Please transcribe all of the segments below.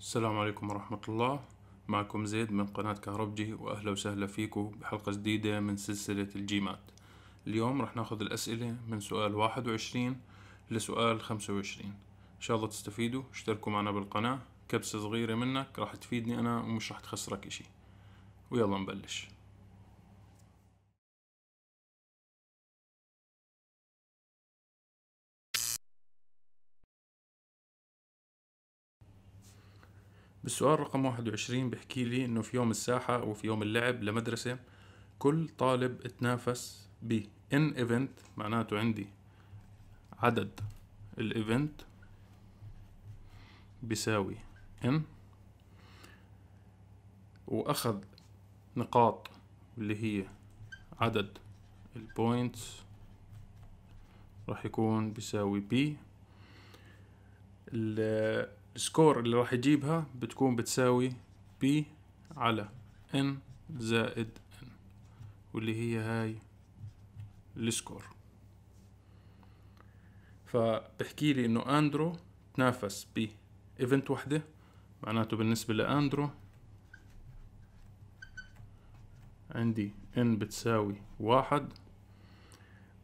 السلام عليكم ورحمة الله معكم زيد من قناة كهربجي وأهلا وسهلا فيكم بحلقة جديدة من سلسلة الجيمات اليوم رح ناخذ الأسئلة من سؤال واحد وعشرين لسؤال خمسة وعشرين إن شاء الله تستفيدوا اشتركوا معنا بالقناة كبسة صغيرة منك راح تفيدني أنا ومش راح تخسرك إشي ويلا نبلش بالسؤال رقم 21 بحكي لي إنه في يوم الساحة أو في يوم اللعب لمدرسة كل طالب اتنافس ب ان ايفنت معناته عندي عدد الايفنت بيساوي ان واخذ نقاط اللي هي عدد البوينتس راح يكون بيساوي بي السكور اللي راح يجيبها بتكون بتساوي بي على n زائد n واللي هي هاي السكور فبحكي لي انه اندرو تنافس ب ايفنت وحدة معناته بالنسبة لاندرو عندي ان بتساوي واحد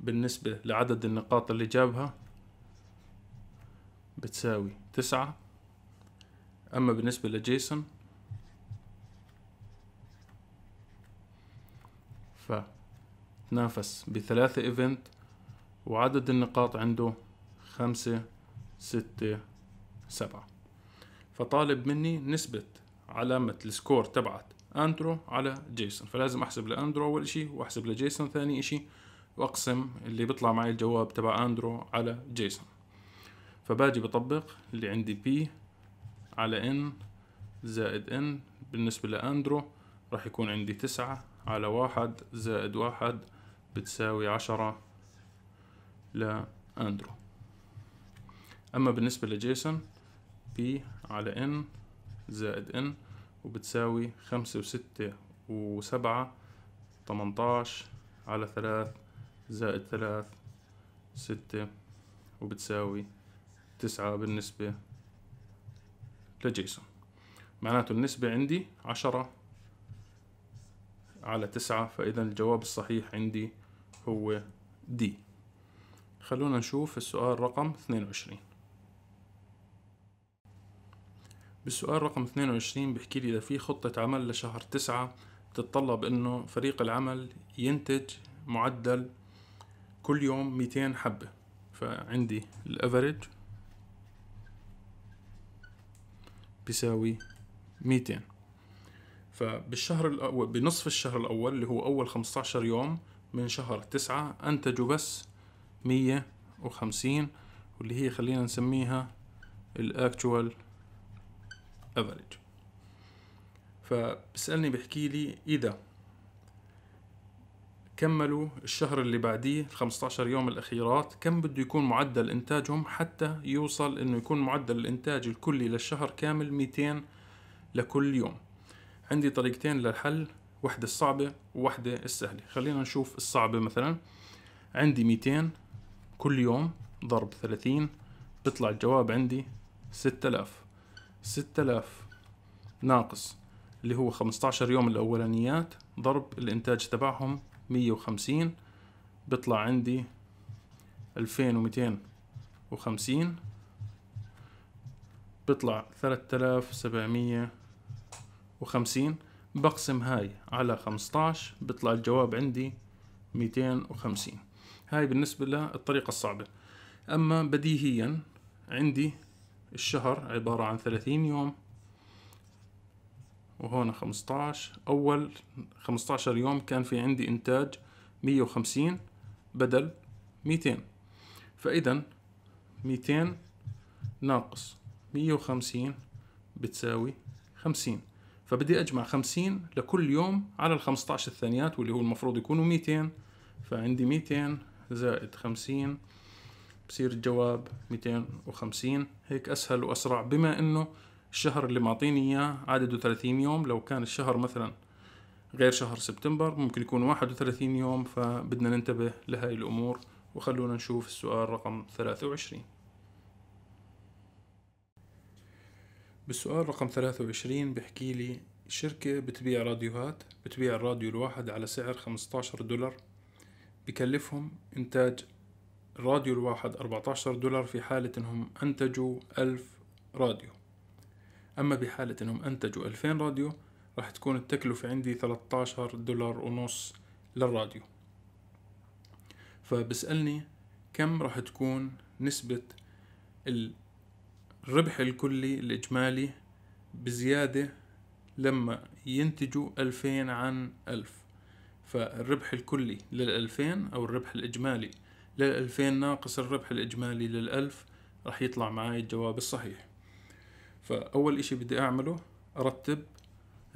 بالنسبة لعدد النقاط اللي جابها بتساوي تسعة اما بالنسبه لجيسون ف تنافس بثلاثة ايفنت وعدد النقاط عنده خمسة ستة سبعة فطالب مني نسبة علامة السكور تبعت اندرو على جيسون فلازم احسب لاندرو اول اشي واحسب لجيسون ثاني اشي واقسم اللي بيطلع معي الجواب تبع اندرو على جيسون فباجي بطبق اللي عندي بي على ان زائد ان بالنسبة لأندرو راح يكون عندي تسعة على واحد زائد واحد بتساوي عشرة لأندرو أما بالنسبة لجيسون بي على ان زائد ان وبتساوي خمسة وستة وسبعة تمنتاش على ثلاث زائد ثلاث ستة وبتساوي تسعة بالنسبة لجيسون معناته النسبة عندي عشرة على تسعة فإذا الجواب الصحيح عندي هو دي خلونا نشوف السؤال رقم 22 بالسؤال رقم 22 بحكي لي إذا في خطة عمل لشهر تسعة تتطلب إنه فريق العمل ينتج معدل كل يوم 200 حبة فعندي الأفريج بيساوي 200 فبالشهر الأول بنصف الشهر الأول اللي هو أول 15 يوم من شهر تسعة أنتجوا بس 150 واللي هي خلينا نسميها الـ Actual Average فبسألني بحكي لي إذا كملوا الشهر اللي بعديه ال 15 يوم الاخيرات كم بده يكون معدل انتاجهم حتى يوصل انه يكون معدل الانتاج الكلي للشهر كامل 200 لكل يوم عندي طريقتين للحل واحدة الصعبة وواحدة السهلة خلينا نشوف الصعبة مثلا عندي 200 كل يوم ضرب 30 بيطلع الجواب عندي 6000 6000 ناقص اللي هو 15 يوم الأولانيات ضرب الإنتاج تبعهم مية وخمسين بيطلع عندي ألفين وميتين وخمسين بيطلع ثلاثة آلاف سبعمية وخمسين بقسم هاي على خمسطاش بيطلع الجواب عندي ميتين وخمسين هاي بالنسبة للطريقة الصعبة أما بديهيا عندي الشهر عبارة عن ثلاثين يوم وهون 15 أول 15 يوم كان في عندي إنتاج 150 بدل 200 فإذا 200 ناقص 150 بتساوي 50 فبدي أجمع 50 لكل يوم على ال 15 الثانيات واللي هو المفروض يكونوا 200 فعندي 200 زائد 50 بصير الجواب 250 هيك أسهل وأسرع بما أنه الشهر اللي معطيني اياه عدده 30 يوم لو كان الشهر مثلا غير شهر سبتمبر ممكن يكون 31 يوم فبدنا ننتبه لهاي الامور وخلونا نشوف السؤال رقم 23 بالسؤال رقم 23 بحكي لي شركة بتبيع راديوهات بتبيع الراديو الواحد على سعر 15 دولار بكلفهم إنتاج الراديو الواحد 14 دولار في حالة إنهم أنتجوا ألف راديو أما بحالة أنهم أنتجوا 2000 راديو راح تكون التكلفة عندي 13 دولار ونص للراديو فبسألني كم راح تكون نسبة الربح الكلي الإجمالي بزيادة لما ينتجوا 2000 عن 1000 فالربح الكلي للألفين أو الربح الإجمالي للألفين ناقص الربح الإجمالي للألف رح يطلع معاي الجواب الصحيح فأول إشي بدي أعمله أرتب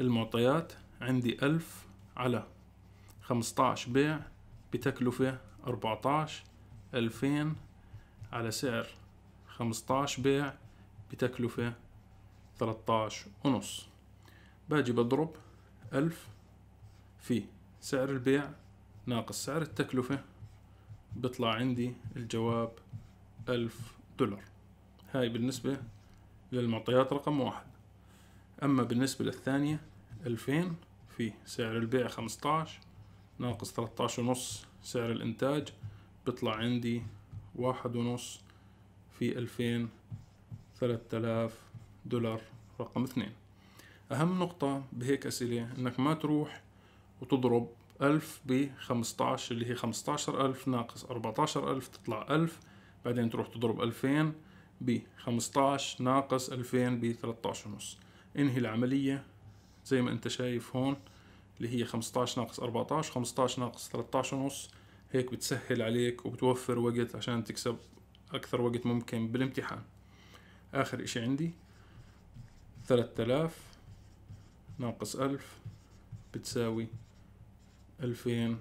المعطيات عندي ألف على خمسطعش بيع بتكلفة أربعطعش ألفين على سعر خمسطعش بيع بتكلفة ثلاثطعش ونص باجي بضرب ألف في سعر البيع ناقص سعر التكلفة بطلع عندي الجواب ألف دولار هاي بالنسبة للمعطيات رقم واحد أما بالنسبة للثانية ألفين في سعر البيع خمسطعش ناقص تلتعش ونص سعر الإنتاج بيطلع عندي واحد ونص في ألفين ثلاثة آلاف دولار رقم اثنين أهم نقطة بهيك أسئلة إنك ما تروح وتضرب ألف بخمسطعش اللي هي خمسطعشر ألف ناقص أربعتاشر ألف تطلع ألف بعدين تروح تضرب ألفين ب 15 ناقص 2000 ب 13 ونص انهي العملية زي ما انت شايف هون اللي هي 15 ناقص 14 15 ناقص 13 ونص هيك بتسهل عليك وبتوفر وقت عشان تكسب أكثر وقت ممكن بالامتحان آخر إشي عندي 3000 ناقص 1000 بتساوي 2000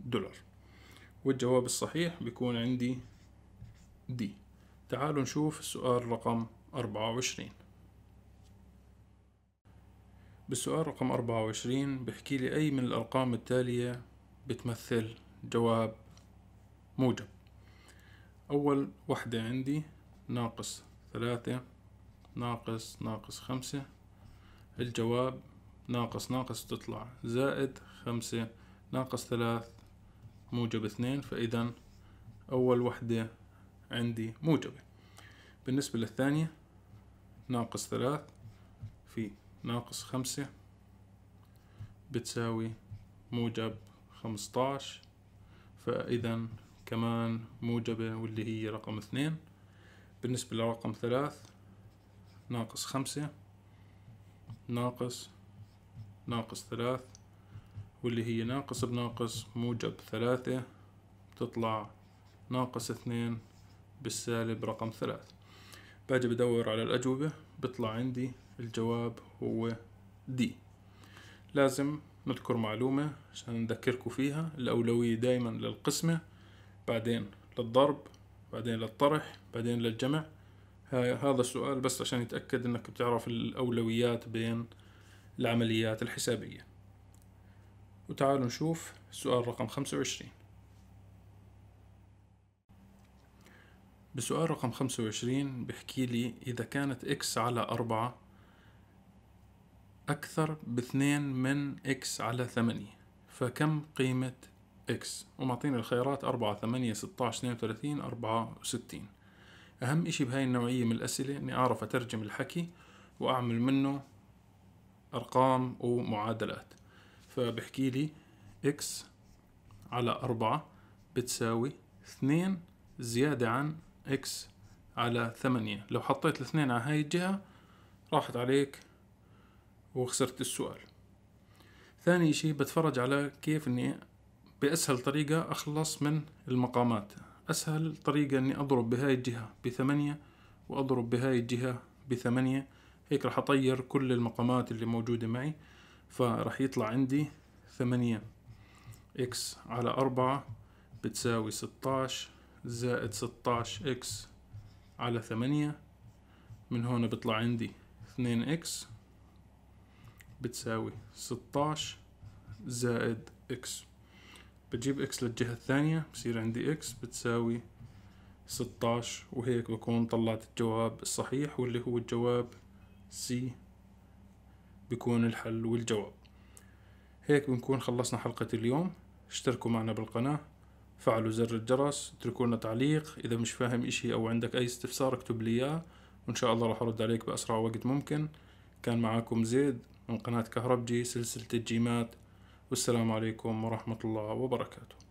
دولار والجواب الصحيح بيكون عندي دي تعالوا نشوف السؤال رقم 24 بالسؤال رقم 24 بحكي لي أي من الأرقام التالية بتمثل جواب موجب أول وحدة عندي ناقص ثلاثة ناقص ناقص خمسة الجواب ناقص ناقص تطلع زائد خمسة ناقص ثلاث موجب اثنين فإذا أول وحدة عندي موجبة بالنسبة للثانية ناقص ثلاث في ناقص خمسة بتساوي موجب خمسطاش فإذا كمان موجبة واللي هي رقم اثنين بالنسبة لرقم ثلاث ناقص خمسة ناقص ناقص ثلاث واللي هي ناقص بناقص موجب ثلاثة بتطلع ناقص اثنين بالسالب رقم ثلاث باجي بدور على الأجوبة بطلع عندي الجواب هو دي لازم نذكر معلومة عشان نذكركم فيها الأولوية دايما للقسمة بعدين للضرب بعدين للطرح بعدين للجمع هذا السؤال بس عشان يتأكد انك بتعرف الأولويات بين العمليات الحسابية وتعالوا نشوف السؤال رقم خمسة وعشرين بسؤال رقم 25 بحكي لي إذا كانت x على أربعة أكثر باثنين من x على ثمانية فكم قيمة x ومعطيني الخيارات أربعة ثمانية 16 32 64 أهم إشي بهاي النوعية من الأسئلة إني أعرف أترجم الحكي وأعمل منه أرقام ومعادلات فبحكي لي x على أربعة بتساوي اثنين زيادة عن اكس على ثمانية لو حطيت الاثنين على هاي الجهة راحت عليك وخسرت السؤال ثاني شيء بتفرج على كيف اني بأسهل طريقة أخلص من المقامات أسهل طريقة إني أضرب بهاي الجهة بثمانية وأضرب بهاي الجهة بثمانية هيك راح أطير كل المقامات اللي موجودة معي فراح يطلع عندي ثمانية إكس على أربعة بتساوي ستاش زائد 16 اكس على 8 من هون بطلع عندي 2 اكس بتساوي 16 زائد اكس بجيب اكس للجهة الثانية بصير عندي اكس بتساوي 16 وهيك بكون طلعت الجواب الصحيح واللي هو الجواب سي بيكون الحل والجواب هيك بنكون خلصنا حلقة اليوم اشتركوا معنا بالقناة فعلوا زر الجرس اتركوا لنا تعليق اذا مش فاهم اشي او عندك اي استفسار اكتب لي اياه وان شاء الله راح ارد عليك باسرع وقت ممكن كان معاكم زيد من قناة كهربجي سلسلة الجيمات والسلام عليكم ورحمة الله وبركاته